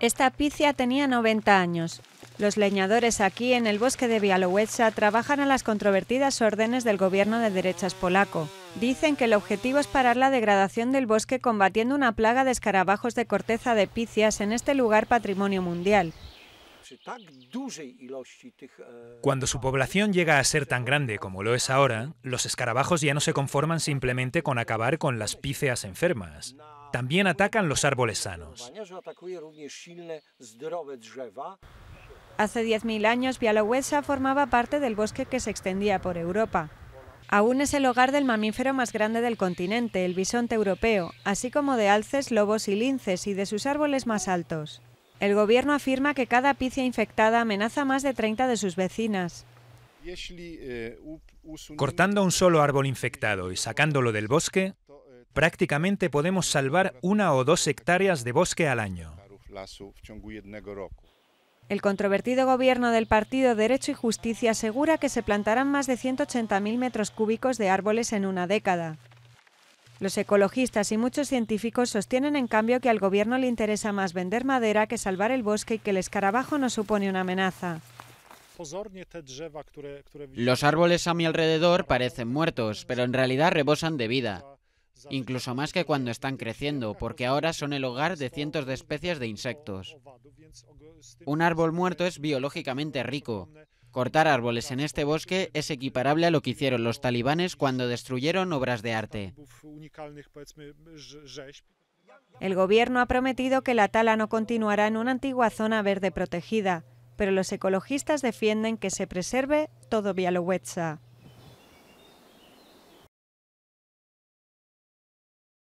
Esta picia tenía 90 años. Los leñadores aquí en el bosque de Białowieża trabajan a las controvertidas órdenes del gobierno de derechas polaco. Dicen que el objetivo es parar la degradación del bosque combatiendo una plaga de escarabajos de corteza de picias en este lugar patrimonio mundial. Cuando su población llega a ser tan grande como lo es ahora, los escarabajos ya no se conforman simplemente con acabar con las píceas enfermas. También atacan los árboles sanos. Hace 10.000 años, Białowieża formaba parte del bosque que se extendía por Europa. Aún es el hogar del mamífero más grande del continente, el bisonte europeo, así como de alces, lobos y linces y de sus árboles más altos. El gobierno afirma que cada picia infectada amenaza más de 30 de sus vecinas. Eh, Cortando un solo árbol infectado y sacándolo del bosque, prácticamente podemos salvar una o dos hectáreas de bosque al año. El controvertido gobierno del partido Derecho y Justicia asegura que se plantarán más de 180.000 metros cúbicos de árboles en una década. Los ecologistas y muchos científicos sostienen en cambio que al gobierno le interesa más vender madera que salvar el bosque y que el escarabajo no supone una amenaza. Los árboles a mi alrededor parecen muertos, pero en realidad rebosan de vida incluso más que cuando están creciendo, porque ahora son el hogar de cientos de especies de insectos. Un árbol muerto es biológicamente rico. Cortar árboles en este bosque es equiparable a lo que hicieron los talibanes cuando destruyeron obras de arte. El gobierno ha prometido que la tala no continuará en una antigua zona verde protegida, pero los ecologistas defienden que se preserve todo Bialowetza.